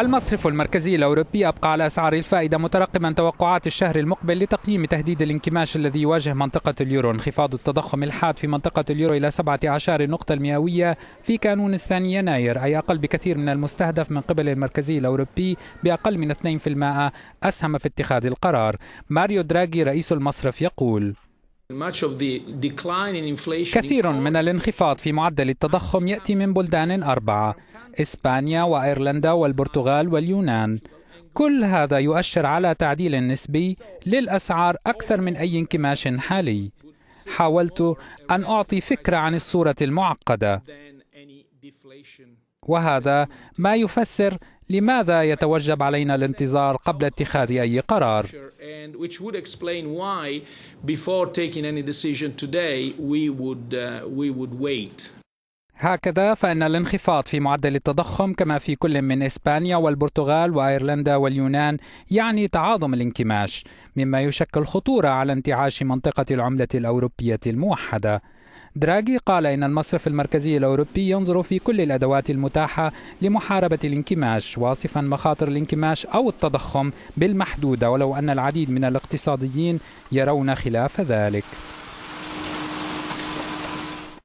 المصرف المركزي الأوروبي أبقى على أسعار الفائدة مترقما توقعات الشهر المقبل لتقييم تهديد الانكماش الذي يواجه منطقة اليورو انخفاض التضخم الحاد في منطقة اليورو إلى 17 نقطة المئوية في كانون الثاني يناير أي أقل بكثير من المستهدف من قبل المركزي الأوروبي بأقل من 2% أسهم في اتخاذ القرار ماريو دراغي رئيس المصرف يقول كثير من الانخفاض في معدل التضخم يأتي من بلدان أربعة إسبانيا وأيرلندا والبرتغال واليونان كل هذا يؤشر على تعديل نسبي للأسعار أكثر من أي انكماش حالي حاولت أن أعطي فكرة عن الصورة المعقدة وهذا ما يفسر لماذا يتوجب علينا الانتظار قبل اتخاذ أي قرار هكذا فإن الانخفاض في معدل التضخم كما في كل من إسبانيا والبرتغال وأيرلندا واليونان يعني تعاظم الانكماش مما يشكل خطورة على انتعاش منطقة العملة الأوروبية الموحدة دراغي قال إن المصرف المركزي الأوروبي ينظر في كل الأدوات المتاحة لمحاربة الانكماش واصفا مخاطر الانكماش أو التضخم بالمحدودة ولو أن العديد من الاقتصاديين يرون خلاف ذلك